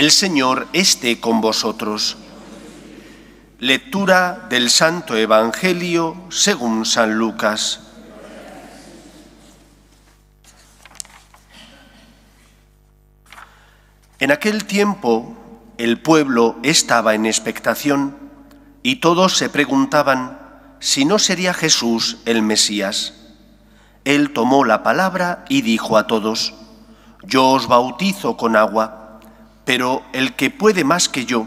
El Señor esté con vosotros. Lectura del Santo Evangelio según San Lucas. En aquel tiempo el pueblo estaba en expectación y todos se preguntaban si no sería Jesús el Mesías. Él tomó la palabra y dijo a todos, Yo os bautizo con agua pero el que puede más que yo,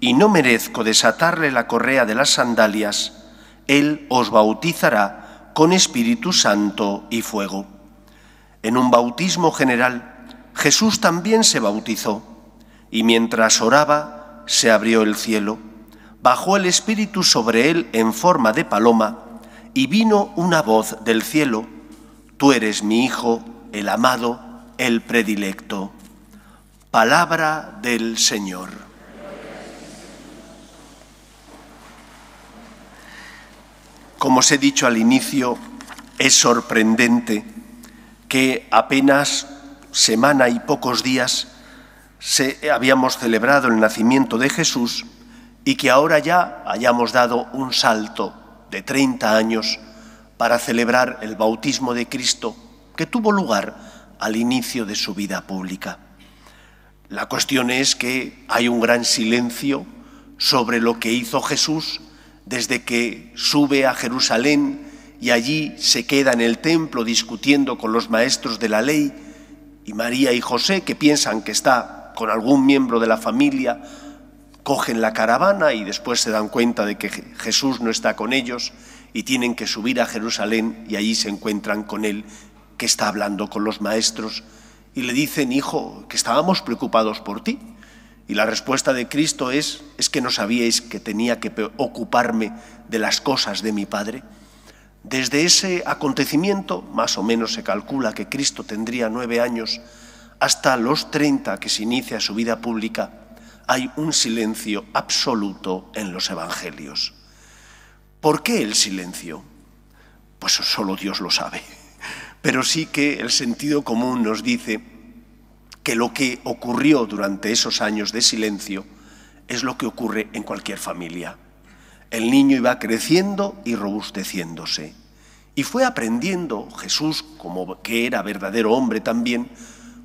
y no merezco desatarle la correa de las sandalias, él os bautizará con Espíritu Santo y fuego. En un bautismo general, Jesús también se bautizó, y mientras oraba, se abrió el cielo, bajó el Espíritu sobre él en forma de paloma, y vino una voz del cielo, Tú eres mi Hijo, el amado, el predilecto. Palabra del Señor. Como os he dicho al inicio, es sorprendente que apenas semana y pocos días se, habíamos celebrado el nacimiento de Jesús y que ahora ya hayamos dado un salto de 30 años para celebrar el bautismo de Cristo que tuvo lugar al inicio de su vida pública. La cuestión es que hay un gran silencio sobre lo que hizo Jesús desde que sube a Jerusalén y allí se queda en el templo discutiendo con los maestros de la ley y María y José, que piensan que está con algún miembro de la familia, cogen la caravana y después se dan cuenta de que Jesús no está con ellos y tienen que subir a Jerusalén y allí se encuentran con él que está hablando con los maestros y le dicen, hijo, que estábamos preocupados por ti. Y la respuesta de Cristo es, es que no sabíais que tenía que ocuparme de las cosas de mi Padre. Desde ese acontecimiento, más o menos se calcula que Cristo tendría nueve años, hasta los treinta que se inicia su vida pública, hay un silencio absoluto en los evangelios. ¿Por qué el silencio? Pues solo Dios lo sabe pero sí que el sentido común nos dice que lo que ocurrió durante esos años de silencio es lo que ocurre en cualquier familia. El niño iba creciendo y robusteciéndose. Y fue aprendiendo, Jesús, como que era verdadero hombre también,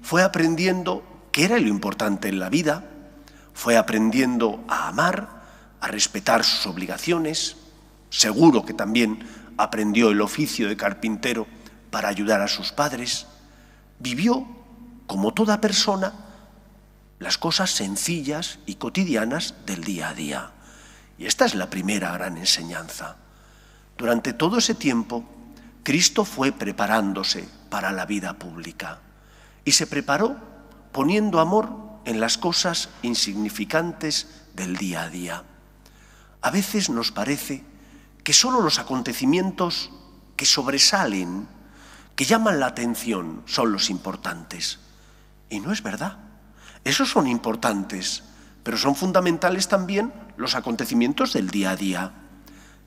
fue aprendiendo qué era lo importante en la vida, fue aprendiendo a amar, a respetar sus obligaciones, seguro que también aprendió el oficio de carpintero, para ayudar a sus padres, vivió, como toda persona, las cosas sencillas y cotidianas del día a día. Y esta es la primera gran enseñanza. Durante todo ese tiempo, Cristo fue preparándose para la vida pública y se preparó poniendo amor en las cosas insignificantes del día a día. A veces nos parece que solo los acontecimientos que sobresalen que llaman la atención son los importantes. Y no es verdad. Esos son importantes, pero son fundamentales también los acontecimientos del día a día.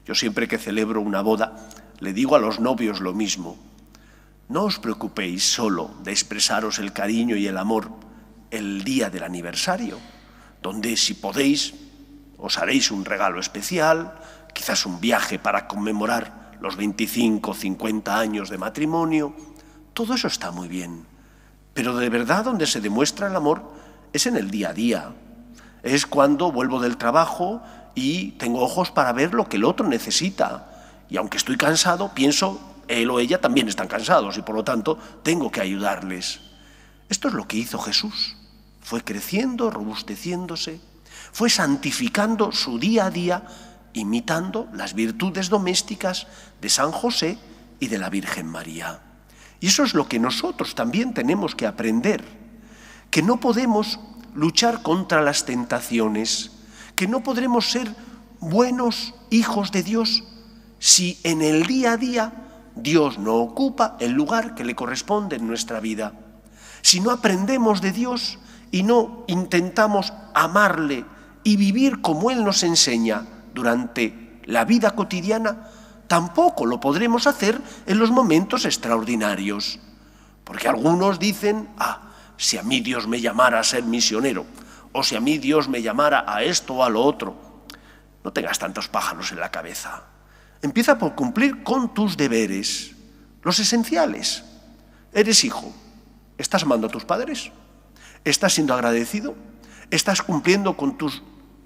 Yo siempre que celebro una boda le digo a los novios lo mismo. No os preocupéis solo de expresaros el cariño y el amor el día del aniversario, donde si podéis os haréis un regalo especial, quizás un viaje para conmemorar los 25, 50 años de matrimonio, todo eso está muy bien. Pero de verdad donde se demuestra el amor es en el día a día. Es cuando vuelvo del trabajo y tengo ojos para ver lo que el otro necesita. Y aunque estoy cansado, pienso, él o ella también están cansados y por lo tanto tengo que ayudarles. Esto es lo que hizo Jesús. Fue creciendo, robusteciéndose, fue santificando su día a día imitando las virtudes domésticas de San José y de la Virgen María. Y eso es lo que nosotros también tenemos que aprender, que no podemos luchar contra las tentaciones, que no podremos ser buenos hijos de Dios si en el día a día Dios no ocupa el lugar que le corresponde en nuestra vida. Si no aprendemos de Dios y no intentamos amarle y vivir como Él nos enseña, durante la vida cotidiana, tampoco lo podremos hacer en los momentos extraordinarios. Porque algunos dicen, ah, si a mí Dios me llamara a ser misionero, o si a mí Dios me llamara a esto o a lo otro, no tengas tantos pájaros en la cabeza. Empieza por cumplir con tus deberes, los esenciales. Eres hijo, estás amando a tus padres, estás siendo agradecido, estás cumpliendo con tus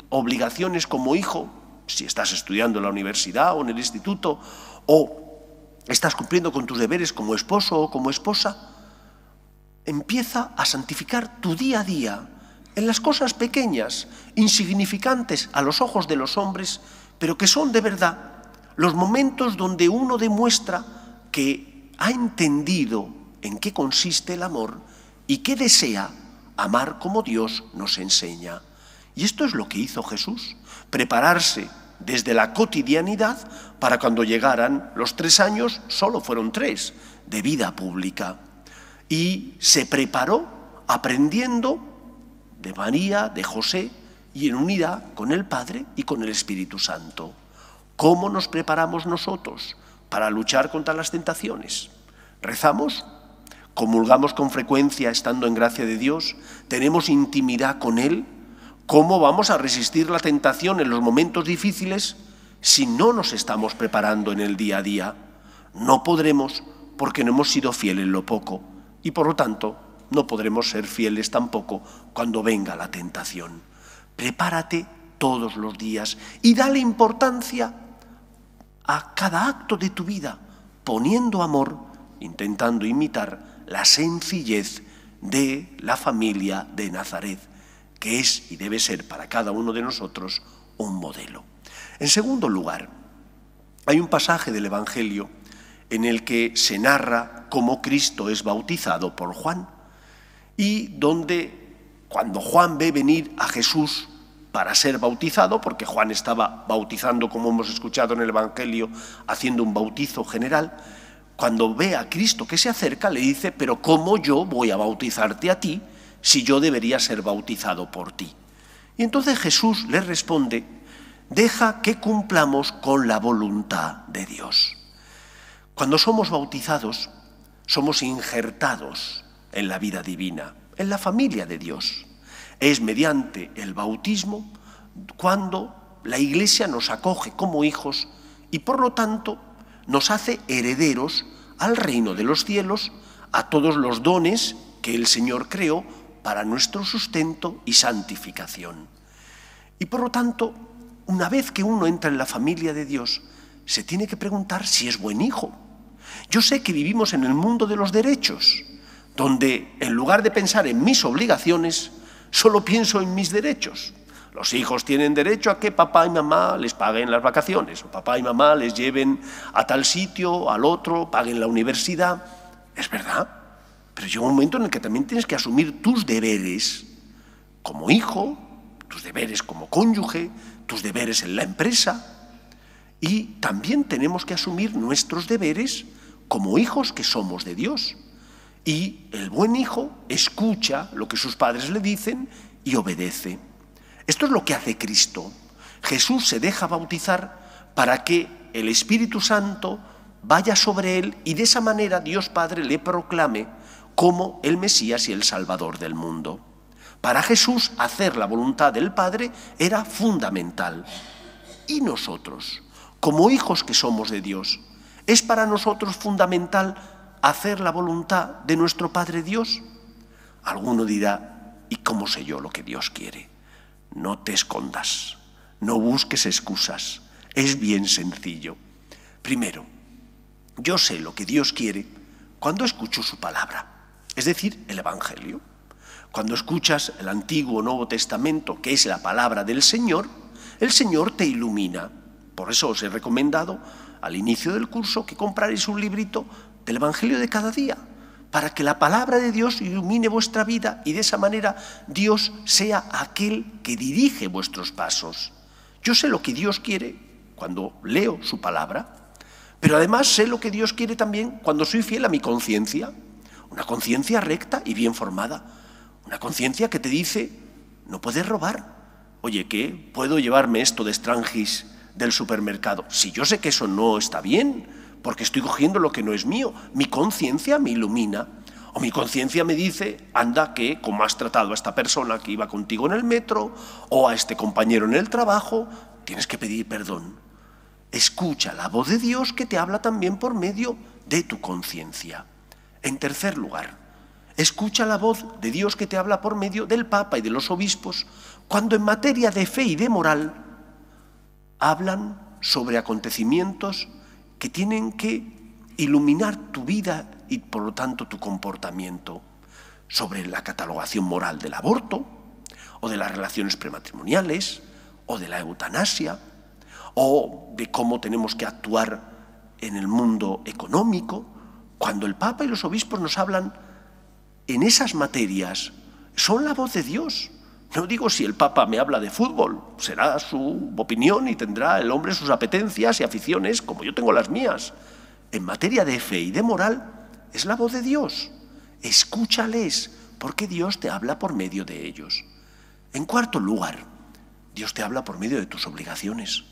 obligaciones como hijo, si estás estudiando en la universidad o en el instituto, o estás cumpliendo con tus deberes como esposo o como esposa, empieza a santificar tu día a día en las cosas pequeñas, insignificantes a los ojos de los hombres, pero que son de verdad los momentos donde uno demuestra que ha entendido en qué consiste el amor y que desea amar como Dios nos enseña. Y esto es lo que hizo Jesús prepararse desde la cotidianidad para cuando llegaran los tres años, solo fueron tres, de vida pública. Y se preparó aprendiendo de María, de José, y en unidad con el Padre y con el Espíritu Santo. ¿Cómo nos preparamos nosotros para luchar contra las tentaciones? ¿Rezamos? ¿Comulgamos con frecuencia estando en gracia de Dios? ¿Tenemos intimidad con Él? ¿Cómo vamos a resistir la tentación en los momentos difíciles si no nos estamos preparando en el día a día? No podremos porque no hemos sido fieles en lo poco y por lo tanto no podremos ser fieles tampoco cuando venga la tentación. Prepárate todos los días y dale importancia a cada acto de tu vida, poniendo amor, intentando imitar la sencillez de la familia de Nazaret que es y debe ser para cada uno de nosotros un modelo. En segundo lugar, hay un pasaje del Evangelio en el que se narra cómo Cristo es bautizado por Juan y donde cuando Juan ve venir a Jesús para ser bautizado, porque Juan estaba bautizando, como hemos escuchado en el Evangelio, haciendo un bautizo general, cuando ve a Cristo que se acerca, le dice, pero ¿cómo yo voy a bautizarte a ti si yo debería ser bautizado por ti. Y entonces Jesús le responde, deja que cumplamos con la voluntad de Dios. Cuando somos bautizados, somos injertados en la vida divina, en la familia de Dios. Es mediante el bautismo cuando la Iglesia nos acoge como hijos y por lo tanto nos hace herederos al reino de los cielos, a todos los dones que el Señor creó para nuestro sustento y santificación. Y por lo tanto, una vez que uno entra en la familia de Dios, se tiene que preguntar si es buen hijo. Yo sé que vivimos en el mundo de los derechos, donde en lugar de pensar en mis obligaciones, solo pienso en mis derechos. Los hijos tienen derecho a que papá y mamá les paguen las vacaciones, o papá y mamá les lleven a tal sitio, al otro, paguen la universidad. Es verdad, pero llega un momento en el que también tienes que asumir tus deberes como hijo, tus deberes como cónyuge, tus deberes en la empresa. Y también tenemos que asumir nuestros deberes como hijos que somos de Dios. Y el buen hijo escucha lo que sus padres le dicen y obedece. Esto es lo que hace Cristo. Jesús se deja bautizar para que el Espíritu Santo vaya sobre él y de esa manera Dios Padre le proclame como el Mesías y el Salvador del mundo. Para Jesús hacer la voluntad del Padre era fundamental. Y nosotros, como hijos que somos de Dios, ¿es para nosotros fundamental hacer la voluntad de nuestro Padre Dios? Alguno dirá, ¿y cómo sé yo lo que Dios quiere? No te escondas, no busques excusas, es bien sencillo. Primero, yo sé lo que Dios quiere cuando escucho su palabra es decir, el Evangelio. Cuando escuchas el Antiguo o Nuevo Testamento, que es la palabra del Señor, el Señor te ilumina. Por eso os he recomendado al inicio del curso que compraréis un librito del Evangelio de cada día, para que la palabra de Dios ilumine vuestra vida y de esa manera Dios sea aquel que dirige vuestros pasos. Yo sé lo que Dios quiere cuando leo su palabra, pero además sé lo que Dios quiere también cuando soy fiel a mi conciencia. Una conciencia recta y bien formada. Una conciencia que te dice, no puedes robar. Oye, ¿qué? ¿Puedo llevarme esto de estrangis del supermercado? Si yo sé que eso no está bien, porque estoy cogiendo lo que no es mío, mi conciencia me ilumina. O mi conciencia me dice, anda, que como has tratado a esta persona que iba contigo en el metro o a este compañero en el trabajo, tienes que pedir perdón. Escucha la voz de Dios que te habla también por medio de tu conciencia. En tercer lugar, escucha la voz de Dios que te habla por medio del Papa y de los obispos cuando en materia de fe y de moral hablan sobre acontecimientos que tienen que iluminar tu vida y por lo tanto tu comportamiento, sobre la catalogación moral del aborto, o de las relaciones prematrimoniales, o de la eutanasia, o de cómo tenemos que actuar en el mundo económico, cuando el Papa y los obispos nos hablan en esas materias, son la voz de Dios. No digo si el Papa me habla de fútbol, será su opinión y tendrá el hombre sus apetencias y aficiones como yo tengo las mías. En materia de fe y de moral, es la voz de Dios. Escúchales, porque Dios te habla por medio de ellos. En cuarto lugar, Dios te habla por medio de tus obligaciones.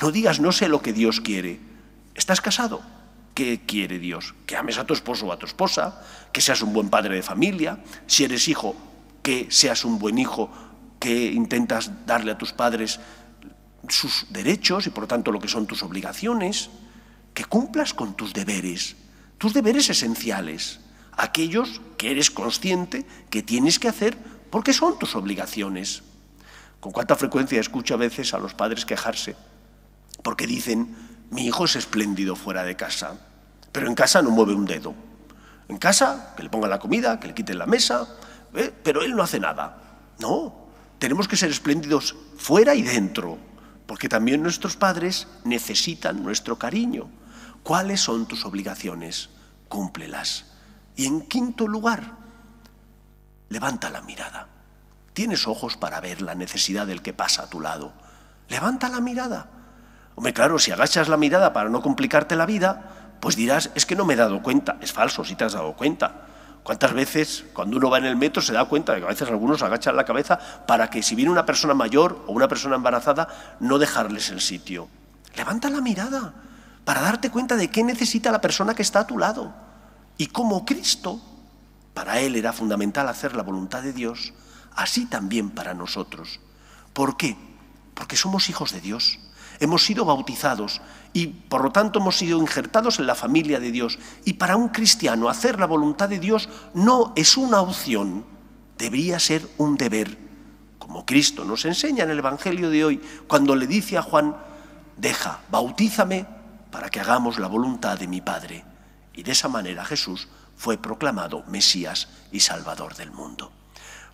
No digas no sé lo que Dios quiere. ¿Estás casado? ¿Qué quiere Dios? Que ames a tu esposo o a tu esposa, que seas un buen padre de familia, si eres hijo, que seas un buen hijo, que intentas darle a tus padres sus derechos y por lo tanto lo que son tus obligaciones, que cumplas con tus deberes, tus deberes esenciales, aquellos que eres consciente que tienes que hacer porque son tus obligaciones. Con cuánta frecuencia escucho a veces a los padres quejarse porque dicen, mi hijo es espléndido fuera de casa, pero en casa no mueve un dedo. En casa, que le ponga la comida, que le quiten la mesa, ¿eh? pero él no hace nada. No, tenemos que ser espléndidos fuera y dentro, porque también nuestros padres necesitan nuestro cariño. ¿Cuáles son tus obligaciones? Cúmplelas. Y en quinto lugar, levanta la mirada. Tienes ojos para ver la necesidad del que pasa a tu lado. Levanta la mirada. Hombre, claro, si agachas la mirada para no complicarte la vida, pues dirás, es que no me he dado cuenta. Es falso, si te has dado cuenta. ¿Cuántas veces cuando uno va en el metro se da cuenta de que a veces algunos agachan la cabeza para que si viene una persona mayor o una persona embarazada, no dejarles el sitio? Levanta la mirada para darte cuenta de qué necesita la persona que está a tu lado. Y como Cristo, para Él era fundamental hacer la voluntad de Dios, así también para nosotros. ¿Por qué? Porque somos hijos de Dios hemos sido bautizados y por lo tanto hemos sido injertados en la familia de Dios. Y para un cristiano hacer la voluntad de Dios no es una opción, debería ser un deber. Como Cristo nos enseña en el Evangelio de hoy, cuando le dice a Juan, deja, bautízame para que hagamos la voluntad de mi Padre. Y de esa manera Jesús fue proclamado Mesías y Salvador del mundo.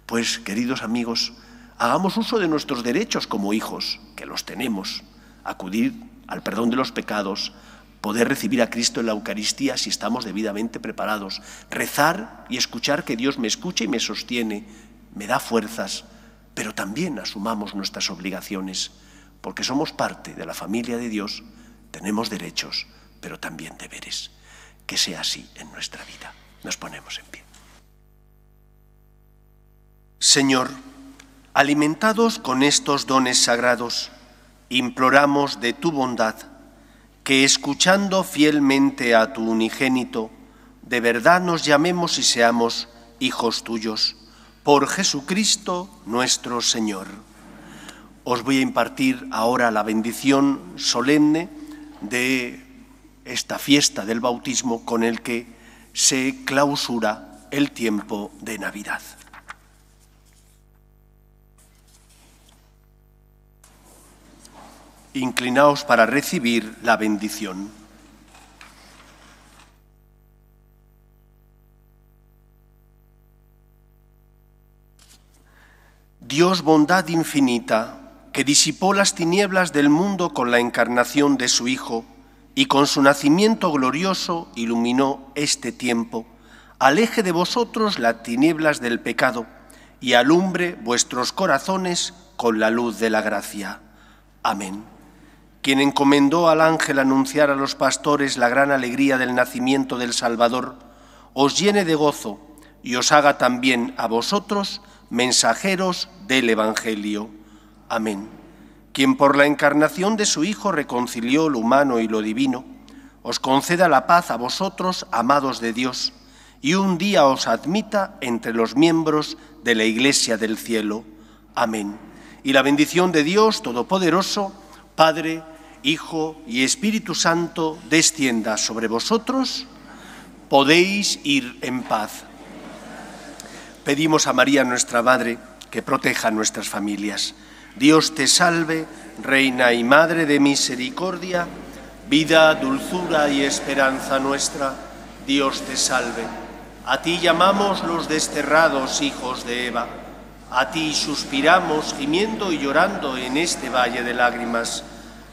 Pues, queridos amigos, hagamos uso de nuestros derechos como hijos, que los tenemos acudir al perdón de los pecados, poder recibir a Cristo en la Eucaristía si estamos debidamente preparados, rezar y escuchar que Dios me escuche y me sostiene, me da fuerzas, pero también asumamos nuestras obligaciones, porque somos parte de la familia de Dios, tenemos derechos, pero también deberes. Que sea así en nuestra vida. Nos ponemos en pie. Señor, alimentados con estos dones sagrados, imploramos de tu bondad que, escuchando fielmente a tu unigénito, de verdad nos llamemos y seamos hijos tuyos, por Jesucristo nuestro Señor. Os voy a impartir ahora la bendición solemne de esta fiesta del bautismo con el que se clausura el tiempo de Navidad. Inclinaos para recibir la bendición. Dios bondad infinita, que disipó las tinieblas del mundo con la encarnación de su Hijo y con su nacimiento glorioso iluminó este tiempo, aleje de vosotros las tinieblas del pecado y alumbre vuestros corazones con la luz de la gracia. Amén quien encomendó al ángel anunciar a los pastores la gran alegría del nacimiento del Salvador, os llene de gozo y os haga también a vosotros mensajeros del Evangelio. Amén. Quien por la encarnación de su Hijo reconcilió lo humano y lo divino, os conceda la paz a vosotros, amados de Dios, y un día os admita entre los miembros de la Iglesia del Cielo. Amén. Y la bendición de Dios Todopoderoso, Padre, Hijo y Espíritu Santo descienda sobre vosotros, podéis ir en paz. Pedimos a María, nuestra Madre, que proteja nuestras familias. Dios te salve, Reina y Madre de Misericordia, vida, dulzura y esperanza nuestra. Dios te salve. A ti llamamos los desterrados hijos de Eva. A ti suspiramos gimiendo y llorando en este valle de lágrimas.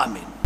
Amén.